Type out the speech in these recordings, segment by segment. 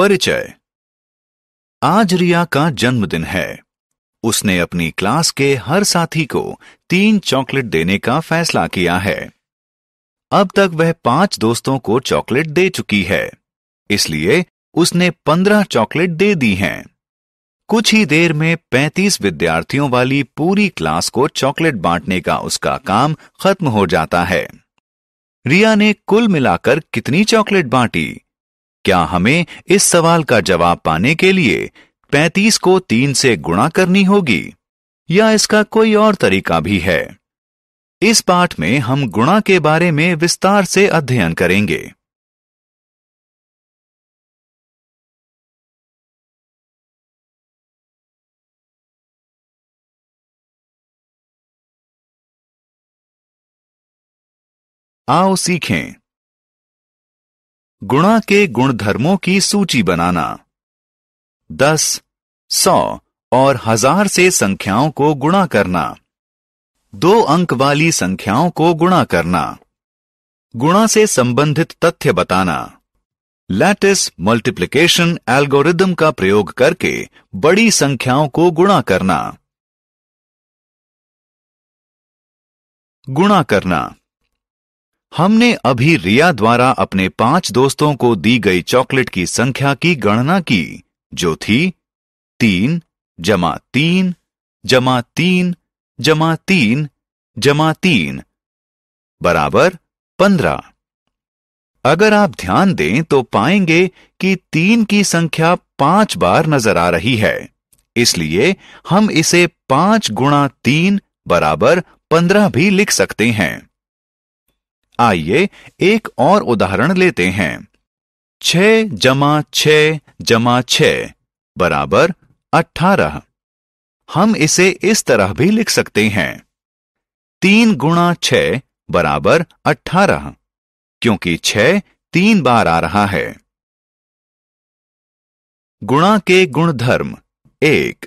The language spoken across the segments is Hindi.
परिचय आज रिया का जन्मदिन है उसने अपनी क्लास के हर साथी को तीन चॉकलेट देने का फैसला किया है अब तक वह पांच दोस्तों को चॉकलेट दे चुकी है इसलिए उसने पंद्रह चॉकलेट दे दी हैं। कुछ ही देर में पैंतीस विद्यार्थियों वाली पूरी क्लास को चॉकलेट बांटने का उसका काम खत्म हो जाता है रिया ने कुल मिलाकर कितनी चॉकलेट बांटी क्या हमें इस सवाल का जवाब पाने के लिए 35 को 3 से गुणा करनी होगी या इसका कोई और तरीका भी है इस पाठ में हम गुणा के बारे में विस्तार से अध्ययन करेंगे आओ सीखें गुणा के गुणधर्मों की सूची बनाना दस सौ और हजार से संख्याओं को गुणा करना दो अंक वाली संख्याओं को गुणा करना गुणा से संबंधित तथ्य बताना लैटिस मल्टीप्लिकेशन एल्गोरिदम का प्रयोग करके बड़ी संख्याओं को गुणा करना गुणा करना हमने अभी रिया द्वारा अपने पांच दोस्तों को दी गई चॉकलेट की संख्या की गणना की जो थी तीन जमा तीन जमा तीन जमा तीन जमा तीन बराबर पंद्रह अगर आप ध्यान दें तो पाएंगे कि तीन की संख्या पांच बार नजर आ रही है इसलिए हम इसे पांच गुणा तीन बराबर पंद्रह भी लिख सकते हैं आइए एक और उदाहरण लेते हैं छ जमा छ जमा छ बराबर अठारह हम इसे इस तरह भी लिख सकते हैं तीन गुणा छ बराबर अठारह क्योंकि छ तीन बार आ रहा है गुणा के गुणधर्म एक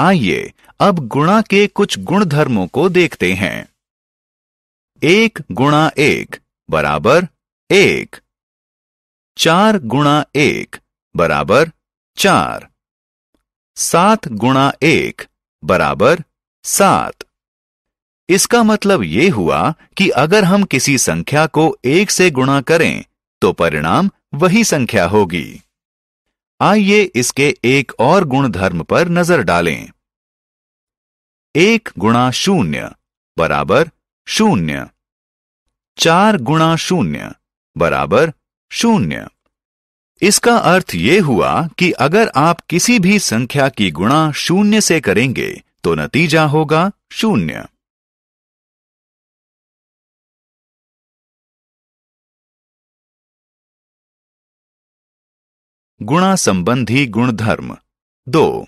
आइए अब गुणा के कुछ गुणधर्मों को देखते हैं एक गुणा एक बराबर एक चार गुणा एक बराबर चार सात गुणा एक बराबर सात इसका मतलब ये हुआ कि अगर हम किसी संख्या को एक से गुणा करें तो परिणाम वही संख्या होगी आइए इसके एक और गुणधर्म पर नजर डालें एक गुणा शून्य बराबर शून्य चार गुणा शून्य बराबर शून्य इसका अर्थ यह हुआ कि अगर आप किसी भी संख्या की गुणा शून्य से करेंगे तो नतीजा होगा शून्य गुणा संबंधी गुणधर्म दो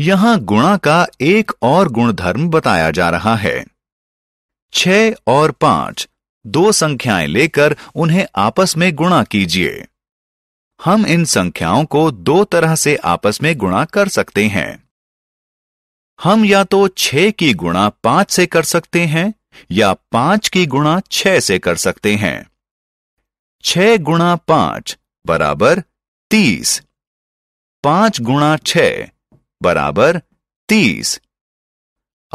यहां गुणा का एक और गुणधर्म बताया जा रहा है छ और पांच दो संख्याएं लेकर उन्हें आपस में गुणा कीजिए हम इन संख्याओं को दो तरह से आपस में गुणा कर सकते हैं हम या तो छ की गुणा पांच से कर सकते हैं या पांच की गुणा छ से कर सकते हैं छ गुणा पांच बराबर तीस पांच गुणा छ बराबर तीस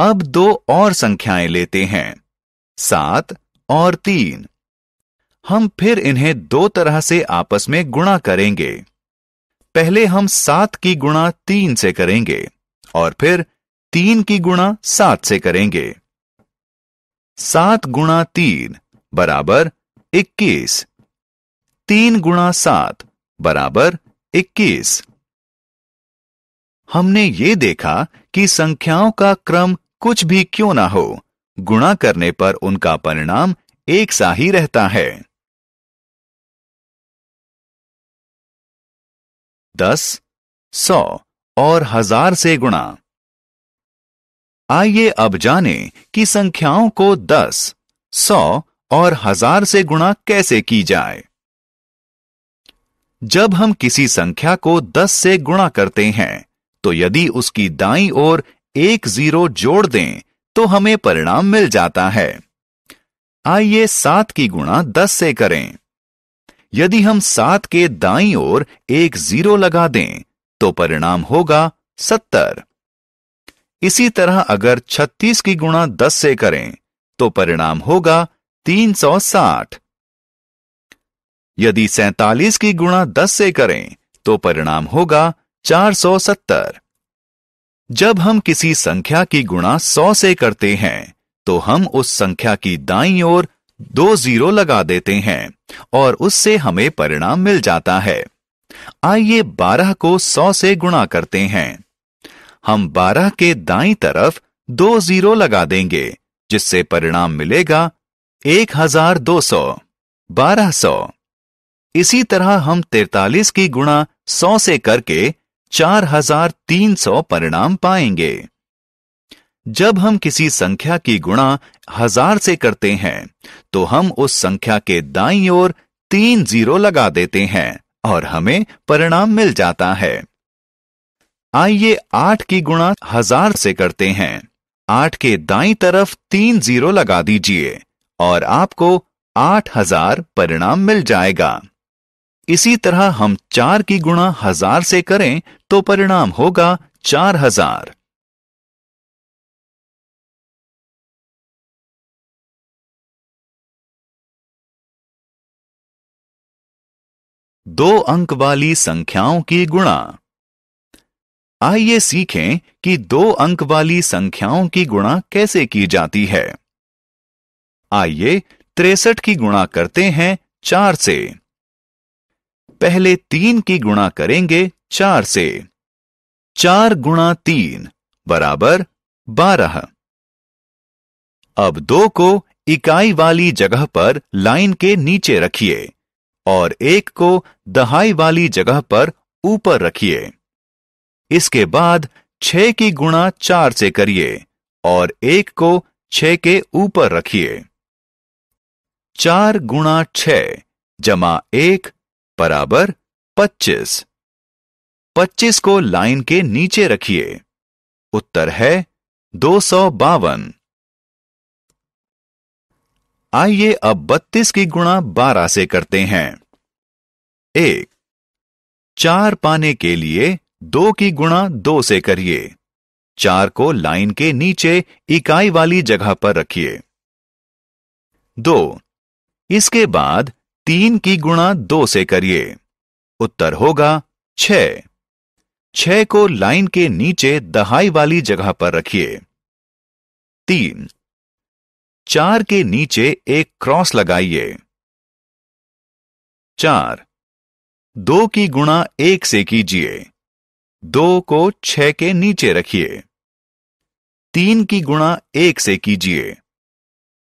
अब दो और संख्याएं लेते हैं सात और तीन हम फिर इन्हें दो तरह से आपस में गुणा करेंगे पहले हम सात की गुणा तीन से करेंगे और फिर तीन की गुणा सात से करेंगे सात गुणा तीन बराबर इक्कीस तीन गुणा सात बराबर इक्कीस हमने ये देखा कि संख्याओं का क्रम कुछ भी क्यों ना हो गुणा करने पर उनका परिणाम एक सा ही रहता है दस सौ और हजार से गुणा आइए अब जानें कि संख्याओं को दस सौ और हजार से गुणा कैसे की जाए जब हम किसी संख्या को दस से गुणा करते हैं तो यदि उसकी दाई ओर एक जीरो जोड़ दें तो हमें परिणाम मिल जाता है आइए सात की गुणा दस से करें यदि हम सात के दाई ओर एक जीरो लगा दें तो परिणाम होगा सत्तर इसी तरह अगर छत्तीस की गुणा दस से करें तो परिणाम होगा तीन सौ साठ यदि सैतालीस की गुणा दस से करें तो परिणाम होगा चार सौ सत्तर जब हम किसी संख्या की गुणा सौ से करते हैं तो हम उस संख्या की दाई ओर दो जीरो लगा देते हैं और उससे हमें परिणाम मिल जाता है आइए बारह को सौ से गुणा करते हैं हम बारह के दाई तरफ दो जीरो लगा देंगे जिससे परिणाम मिलेगा एक हजार दो सौ बारह सौ इसी तरह हम तिरतालीस की गुणा सौ से करके 4300 परिणाम पाएंगे जब हम किसी संख्या की गुणा हजार से करते हैं तो हम उस संख्या के दाई ओर तीन जीरो लगा देते हैं और हमें परिणाम मिल जाता है आइए आठ की गुणा हजार से करते हैं आठ के दाई तरफ तीन जीरो लगा दीजिए और आपको आठ हजार परिणाम मिल जाएगा इसी तरह हम चार की गुणा हजार से करें तो परिणाम होगा चार हजार दो अंक वाली संख्याओं की गुणा आइए सीखें कि दो अंक वाली संख्याओं की गुणा कैसे की जाती है आइए तिरसठ की गुणा करते हैं चार से पहले तीन की गुणा करेंगे चार से चार गुणा तीन बराबर बारह अब दो को इकाई वाली जगह पर लाइन के नीचे रखिए और एक को दहाई वाली जगह पर ऊपर रखिए इसके बाद छ की गुणा चार से करिए और एक को छ के ऊपर रखिए चार गुणा छ जमा एक बराबर 25 25 को लाइन के नीचे रखिए उत्तर है दो सौ बावन आइए अब 32 की गुणा 12 से करते हैं एक चार पाने के लिए दो की गुणा दो से करिए चार को लाइन के नीचे इकाई वाली जगह पर रखिए दो इसके बाद तीन की गुणा दो से करिए उत्तर होगा छ छह को लाइन के नीचे दहाई वाली जगह पर रखिए तीन चार के नीचे एक क्रॉस लगाइए चार दो की गुणा एक से कीजिए दो को छ के नीचे रखिए तीन की गुणा एक से कीजिए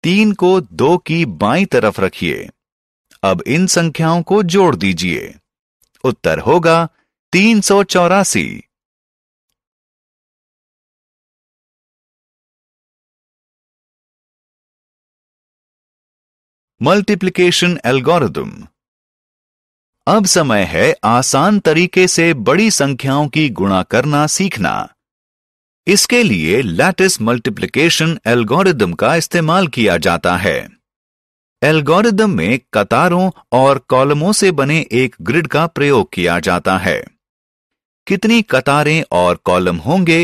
तीन को दो की बाई तरफ रखिए अब इन संख्याओं को जोड़ दीजिए उत्तर होगा तीन सौ चौरासी मल्टीप्लीकेशन एल्गोरिदम अब समय है आसान तरीके से बड़ी संख्याओं की गुणा करना सीखना इसके लिए लैटिस मल्टीप्लीकेशन एल्गोरिदम का इस्तेमाल किया जाता है एल्गोरिदम में कतारों और कॉलमों से बने एक ग्रिड का प्रयोग किया जाता है कितनी कतारें और कॉलम होंगे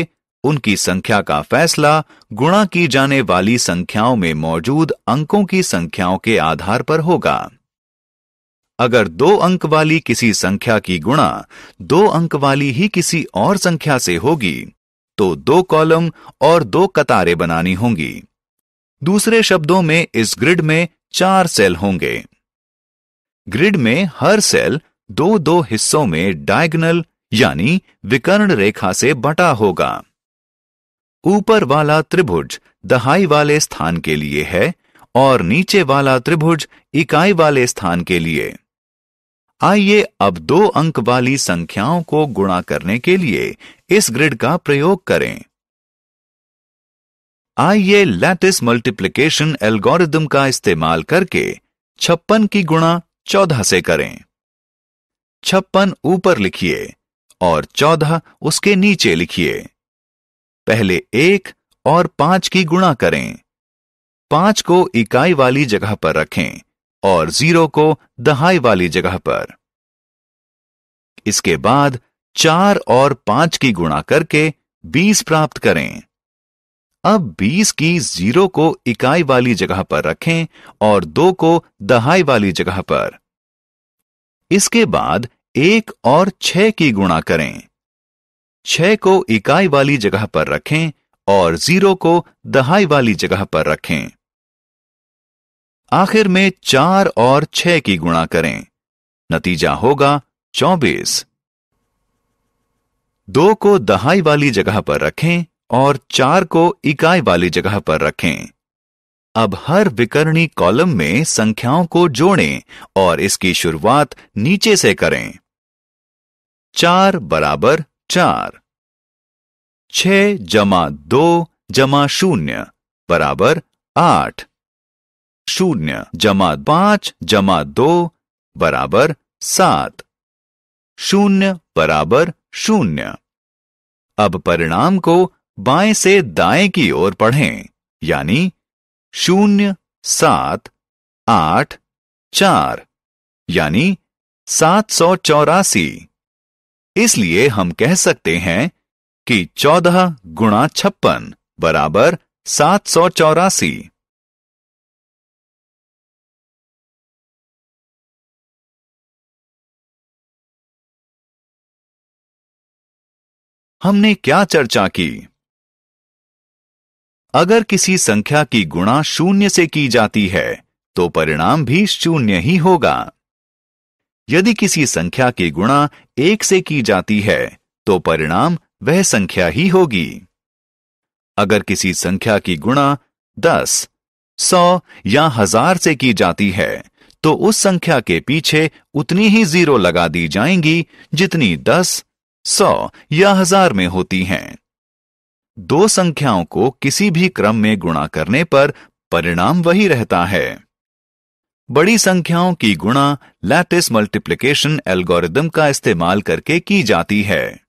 उनकी संख्या का फैसला गुणा की जाने वाली संख्याओं में मौजूद अंकों की संख्याओं के आधार पर होगा अगर दो अंक वाली किसी संख्या की गुणा दो अंक वाली ही किसी और संख्या से होगी तो दो कॉलम और दो कतारें बनानी होंगी दूसरे शब्दों में इस ग्रिड में चार सेल होंगे ग्रिड में हर सेल दो दो हिस्सों में डायगनल यानी विकर्ण रेखा से बटा होगा ऊपर वाला त्रिभुज दहाई वाले स्थान के लिए है और नीचे वाला त्रिभुज इकाई वाले स्थान के लिए आइए अब दो अंक वाली संख्याओं को गुणा करने के लिए इस ग्रिड का प्रयोग करें आइए लैटिस मल्टीप्लिकेशन एल्गोरिदम का इस्तेमाल करके छप्पन की गुणा चौदह से करें छप्पन ऊपर लिखिए और चौदह उसके नीचे लिखिए पहले एक और पांच की गुणा करें पांच को इकाई वाली जगह पर रखें और जीरो को दहाई वाली जगह पर इसके बाद चार और पांच की गुणा करके बीस प्राप्त करें अब 20 की जीरो को इकाई वाली जगह पर रखें और दो को दहाई वाली जगह पर इसके बाद एक और छ की गुणा करें छ को इकाई वाली जगह पर रखें और जीरो को दहाई वाली जगह पर रखें आखिर में चार और छह की गुणा करें नतीजा होगा चौबीस दो को दहाई वाली जगह पर रखें और चार को इकाई वाली जगह पर रखें अब हर विकर्णी कॉलम में संख्याओं को जोड़ें और इसकी शुरुआत नीचे से करें चार बराबर चार छ जमा दो जमा शून्य बराबर आठ शून्य जमा पांच जमा दो बराबर सात शून्य बराबर शून्य अब परिणाम को बाएं से दाएं की ओर पढ़ें यानी शून्य सात आठ चार यानी सात सौ चौरासी इसलिए हम कह सकते हैं कि चौदह गुणा छप्पन बराबर सात सौ चौरासी हमने क्या चर्चा की अगर किसी संख्या की गुणा शून्य से की जाती है तो परिणाम भी शून्य ही होगा यदि किसी संख्या की गुणा एक से की जाती है तो परिणाम वह संख्या ही होगी अगर किसी संख्या की गुणा दस सौ या हजार से की जाती है तो उस संख्या के पीछे उतनी ही जीरो लगा दी जाएंगी जितनी दस सौ या हजार में होती हैं। दो संख्याओं को किसी भी क्रम में गुणा करने पर परिणाम वही रहता है बड़ी संख्याओं की गुणा लैटिस मल्टीप्लिकेशन एल्गोरिदम का इस्तेमाल करके की जाती है